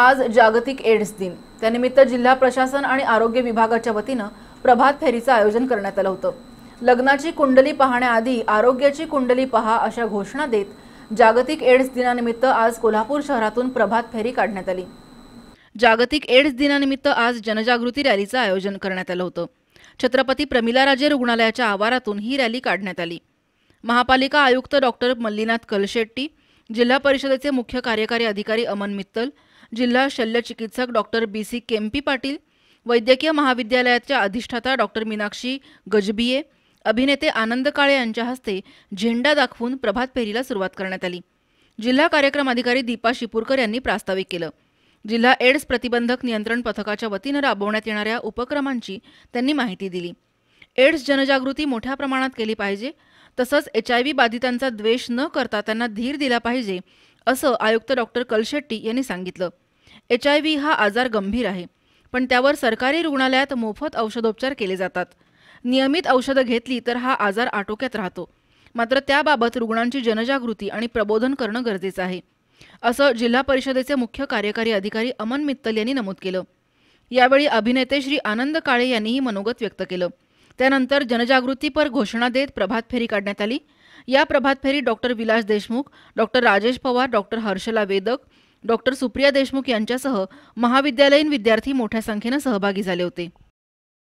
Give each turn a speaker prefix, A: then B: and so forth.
A: आज जागतिक एड्स दिन त्यानिमित्त जिल्हा प्रशासन आणि आरोग्य विभागाच्या वतीनं प्रभात फेरीचं आयोजन करण्यात आलं होतं लग्नाची कुंडली पाहण्याआधी आरोग्याची कुंडली पहा अशा घोषणा देत जागतिक एड्स दिनानिमित्त आज कोल्हापूर शहरातून प्रभात फेरी काढण्यात आली जागतिक एड्स दिनानिमित्त आज जनजागृती रॅलीचं आयोजन करण्यात आलं होतं छत्रपती प्रमिला राजे रुग्णालयाच्या आवारातून ही रॅली काढण्यात आली महापालिका आयुक्त डॉक्टर मल्लीनाथ कलशेट्टी जिल्हा परिषदेचे मुख्य कार्यकारी अधिकारी अमन मित्तल जिल्हा शल्य चिकित्सक doctor B C Kempi Patil वैद्यकीय महाविद्यालयाच्या अधिष्ठाता डॉक्टर मीनाक्षी गजबिये अभिनेते आनंद काळे यांच्या हस्ते झेंडा दाखवून प्रभात फेरीला सुरुवात करण्यात आली जिल्हा कार्यक्रम अधिकारी दीपा शिपूरकर यांनी प्रास्ताविक केलं जिल्हा एड्स प्रतिबंधक नियंत्रण पथकाच्या वतीनं राबवण्यात येणाऱ्या उपक्रमांची त्यांनी माहिती दिली एड्स जनजागृती मोठ्या प्रमाणात केली पाहिजे तसंच एच आय व्ही बाधितांचा द्वेष न करता त्यांना धीर दिला पाहिजे असं आयुक्त डॉक्टर कलशेट्टी यांनी सांगितलं एच आय व्ही हा आजार गंभीर आहे पण त्यावर सरकारी रुग्णालयात मोफत औषधोपचार केले जातात नियमित औषधं घेतली तर हा आजार आटोक्यात राहतो मात्र त्याबाबत रुग्णांची जनजागृती आणि प्रबोधन करणं गरजेचं आहे असं जिल्हा परिषदेचे मुख्य कार्यकारी अधिकारी अमन मित्तल यांनी नमूद केलं यावेळी अभिनेते श्री आनंद काळे यांनीही मनोगत व्यक्त केलं त्यानंतर जनजागृतीपर घोषणा देत प्रभात फेरी काढण्यात आली या प्रभात फेरी doctor Vilas Deshmukh doctor Rajesh Pawar doctor Harshala Vedak doctor Supriya Deshmukh यांच्यासह महाविद्यालयीन विद्यार्थी मोठ्या संख्येनं सहभागी झाले होते